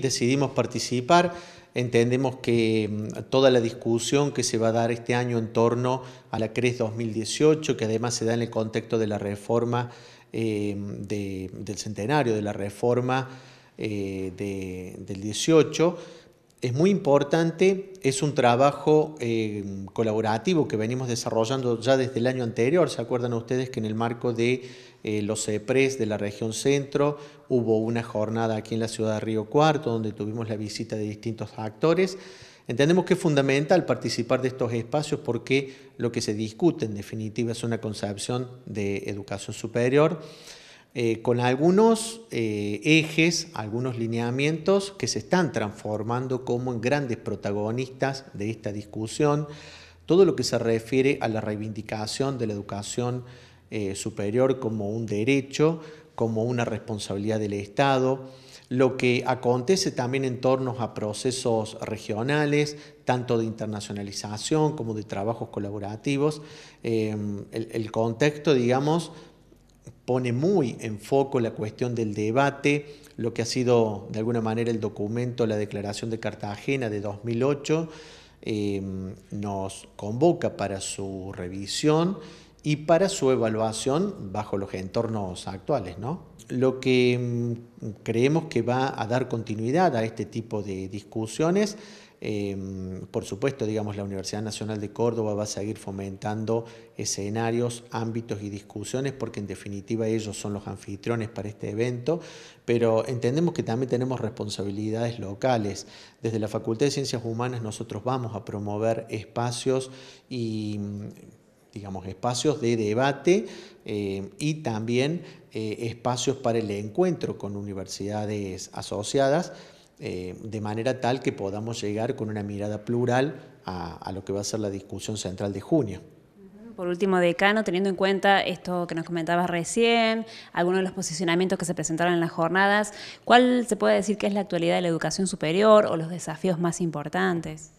Decidimos participar, entendemos que mm, toda la discusión que se va a dar este año en torno a la CRES 2018, que además se da en el contexto de la reforma eh, del centenario, de la reforma eh, del 18, es muy importante, es un trabajo eh, colaborativo que venimos desarrollando ya desde el año anterior. ¿Se acuerdan ustedes que en el marco de eh, los EPRES de la región centro hubo una jornada aquí en la ciudad de Río Cuarto donde tuvimos la visita de distintos actores? Entendemos que es fundamental participar de estos espacios porque lo que se discute en definitiva es una concepción de educación superior eh, con algunos eh, ejes, algunos lineamientos que se están transformando como en grandes protagonistas de esta discusión, todo lo que se refiere a la reivindicación de la educación eh, superior como un derecho, como una responsabilidad del Estado, lo que acontece también en torno a procesos regionales, tanto de internacionalización como de trabajos colaborativos, el contexto, digamos, pone muy en foco la cuestión del debate, lo que ha sido de alguna manera el documento, la declaración de Cartagena de 2008, eh, nos convoca para su revisión y para su evaluación bajo los entornos actuales. ¿no? Lo que mm, creemos que va a dar continuidad a este tipo de discusiones, em, por supuesto, digamos, la Universidad Nacional de Córdoba va a seguir fomentando escenarios, ámbitos y discusiones, porque en definitiva ellos son los anfitriones para este evento, pero entendemos que también tenemos responsabilidades locales. Desde la Facultad de Ciencias Humanas nosotros vamos a promover espacios y digamos, espacios de debate eh, y también eh, espacios para el encuentro con universidades asociadas, eh, de manera tal que podamos llegar con una mirada plural a lo que va a ser la discusión central de junio por último, decano, teniendo en cuenta esto que nos comentabas recién, algunos de los posicionamientos que se presentaron en las jornadas, ¿cuál se puede decir que es la actualidad de la educación superior o los desafíos más importantes?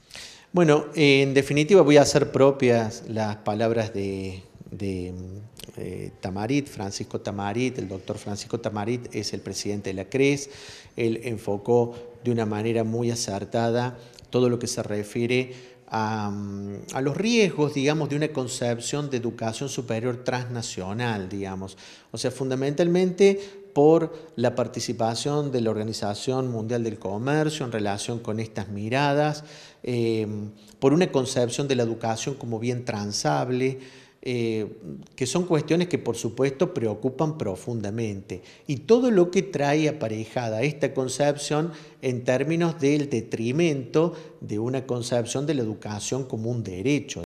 Bueno, en definitiva voy a hacer propias las palabras de, eh, Tamarit, Francisco Tamarit, el doctor Francisco Tamarit es el presidente de la CRES, él enfocó de una manera muy acertada todo lo que se refiere a, mm, los riesgos, digamos, de una concepción de educación superior transnacional, digamos. O sea, fundamentalmente por la participación de la Organización Mundial del Comercio en relación con estas miradas, em, por una concepción de la educación como bien transable, eh, que son cuestiones que por supuesto preocupan profundamente. Y todo lo que trae aparejada esta concepción en términos del detrimento de una concepción de la educación como un derecho.